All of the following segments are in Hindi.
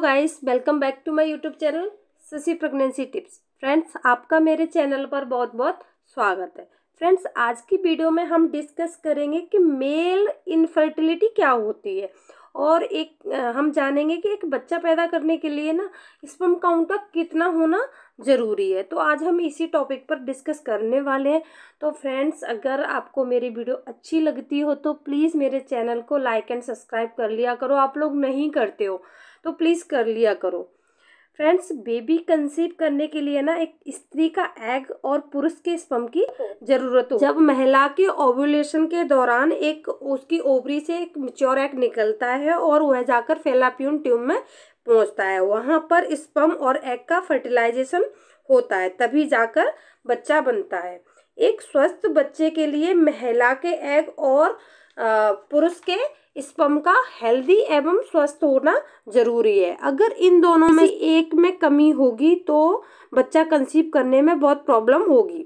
Guys welcome back to my YouTube channel Shashi pregnancy tips friends आपका मेरे चैनल पर बहुत बहुत स्वागत है फ्रेंड्स आज की वीडियो में हम डिस्कस करेंगे कि मेल इनफर्टिलिटी क्या होती है और एक हम जानेंगे कि एक बच्चा पैदा करने के लिए ना स्पम काउंट का कितना होना ज़रूरी है तो आज हम इसी टॉपिक पर डिस्कस करने वाले हैं तो फ्रेंड्स अगर आपको मेरी वीडियो अच्छी लगती हो तो प्लीज़ मेरे चैनल को लाइक एंड सब्सक्राइब कर लिया करो आप लोग नहीं करते हो तो प्लीज़ कर लिया करो फ्रेंड्स बेबी कंसीव करने के लिए ना एक स्त्री का एग और पुरुष के स्पम की जरूरत हो जब महिला के ओवुलेशन के दौरान एक उसकी ओवरी से एक मिच्योर एग निकलता है और वह जाकर फेलाप्यून ट्यूब में पहुंचता है वहाँ पर स्पम और एग का फर्टिलाइजेशन होता है तभी जाकर बच्चा बनता है एक स्वस्थ बच्चे के लिए महिला के एग और पुरुष के स्पम का हेल्दी एवं स्वस्थ होना जरूरी है अगर इन दोनों में एक में कमी होगी तो बच्चा कंसीव करने में बहुत प्रॉब्लम होगी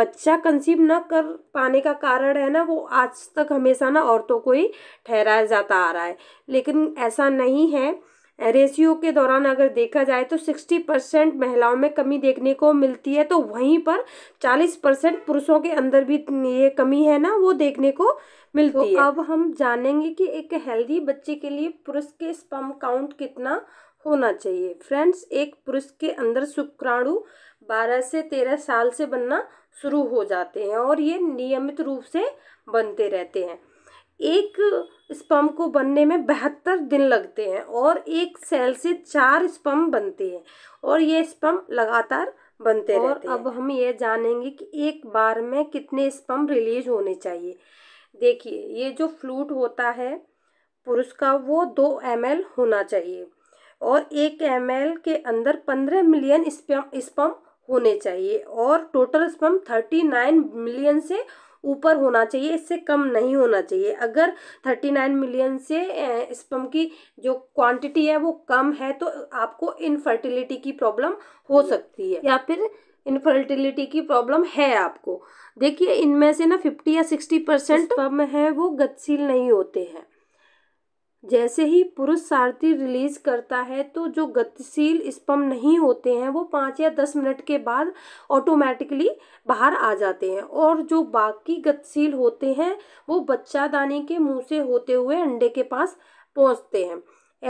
बच्चा कंसीव न कर पाने का कारण है ना वो आज तक हमेशा ना औरतों को ही ठहराया जाता आ रहा है लेकिन ऐसा नहीं है रेशियो के दौरान अगर देखा जाए तो सिक्सटी परसेंट महिलाओं में कमी देखने को मिलती है तो वहीं पर चालीस परसेंट पुरुषों के अंदर भी ये कमी है ना वो देखने को मिलती तो है अब हम जानेंगे कि एक हेल्दी बच्चे के लिए पुरुष के स्पम काउंट कितना होना चाहिए फ्रेंड्स एक पुरुष के अंदर शुक्राणु बारह से तेरह साल से बनना शुरू हो जाते हैं और ये नियमित रूप से बनते रहते हैं एक स्पम को बनने में बहत्तर दिन लगते हैं और एक सेल से चार स्पम बनते हैं और ये स्पम लगातार बनते और रहते अब हैं। हम ये जानेंगे कि एक बार में कितने स्पम रिलीज होने चाहिए देखिए ये जो फ्लूट होता है पुरुष का वो दो एम होना चाहिए और एक एम के अंदर पंद्रह मिलियन स्पम स्पम होने चाहिए और total spam thirty nine million से ऊपर होना चाहिए इससे कम नहीं होना चाहिए अगर थर्टी नाइन मिलियन से स्पम की जो क्वांटिटी है वो कम है तो आपको इनफर्टिलिटी की प्रॉब्लम हो सकती है या फिर इनफर्टिलिटी की प्रॉब्लम है आपको देखिए इनमें से ना फिफ्टी या सिक्सटी परसेंट स्पम है वो गतिशील नहीं होते हैं जैसे ही पुरुष सारथी रिलीज करता है तो जो गतिशील स्पम नहीं होते हैं वो पाँच या दस मिनट के बाद ऑटोमेटिकली बाहर आ जाते हैं और जो बाकी गतिशील होते हैं वो बच्चा दानी के मुंह से होते हुए अंडे के पास पहुंचते हैं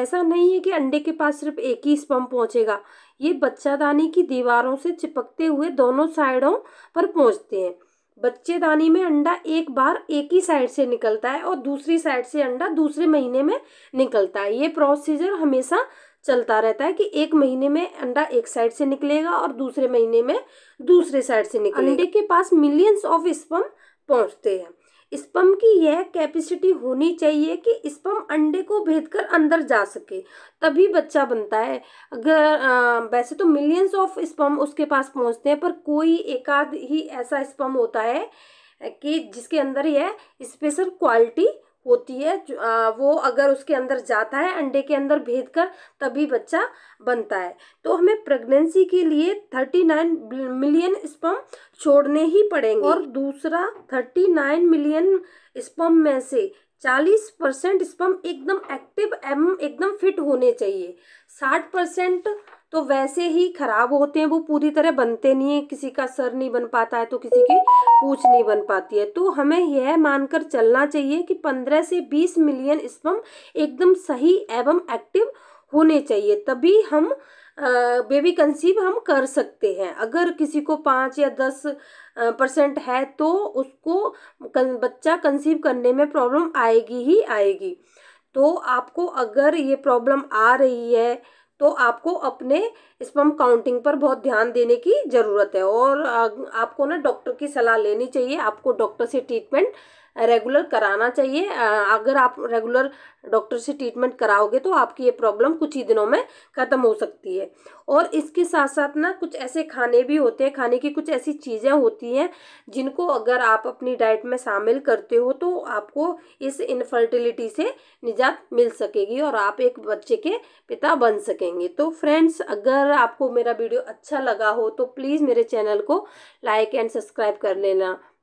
ऐसा नहीं है कि अंडे के पास सिर्फ एक ही स्पम पहुंचेगा ये बच्चादानी की दीवारों से चिपकते हुए दोनों साइडों पर पहुँचते हैं बच्चेदानी में अंडा एक बार एक ही साइड से निकलता है और दूसरी साइड से अंडा दूसरे महीने में निकलता है ये प्रोसीजर हमेशा चलता रहता है कि एक महीने में अंडा एक साइड से निकलेगा और दूसरे महीने में दूसरे साइड से निकलेगा अंडे के पास मिलियंस ऑफ स्पम पहुंचते हैं स्पम की यह कैपेसिटी होनी चाहिए कि स्पम अंडे को भेदकर अंदर जा सके तभी बच्चा बनता है अगर आ, वैसे तो मिलियंस ऑफ स्पम उसके पास पहुंचते हैं पर कोई एकाध ही ऐसा स्पम होता है कि जिसके अंदर यह स्पेशल क्वालिटी होती है वो अगर उसके अंदर जाता है अंडे के अंदर भेद कर तभी बच्चा बनता है तो हमें प्रेगनेंसी के लिए थर्टी नाइन मिलियन स्पम छोड़ने ही पड़ेंगे और दूसरा थर्टी नाइन मिलियन स्पम में से चालीस परसेंट स्पम एकदम एक्टिव एवं एकदम फिट होने चाहिए साठ परसेंट तो वैसे ही खराब होते हैं वो पूरी तरह बनते नहीं है किसी का सर नहीं बन पाता है तो किसी की पूछ नहीं बन पाती है तो हमें यह मानकर चलना चाहिए कि पंद्रह से बीस मिलियन स्पम एकदम सही एवं एक्टिव होने चाहिए तभी हम बेबी कंसीव हम कर सकते हैं अगर किसी को पाँच या दस परसेंट है तो उसको बच्चा कंसीव करने में प्रॉब्लम आएगी ही आएगी तो आपको अगर ये प्रॉब्लम आ रही है तो आपको अपने स्पम काउंटिंग पर बहुत ध्यान देने की ज़रूरत है और आपको ना डॉक्टर की सलाह लेनी चाहिए आपको डॉक्टर से ट्रीटमेंट रेगुलर कराना चाहिए अगर आप रेगुलर डॉक्टर से ट्रीटमेंट कराओगे तो आपकी ये प्रॉब्लम कुछ ही दिनों में ख़त्म हो सकती है और इसके साथ साथ ना कुछ ऐसे खाने भी होते हैं खाने की कुछ ऐसी चीज़ें होती हैं जिनको अगर आप अपनी डाइट में शामिल करते हो तो आपको इस इनफर्टिलिटी से निजात मिल सकेगी और आप एक बच्चे के पिता बन सकेंगे तो फ्रेंड्स अगर आपको मेरा वीडियो अच्छा लगा हो तो प्लीज़ मेरे चैनल को लाइक एंड सब्सक्राइब कर लेना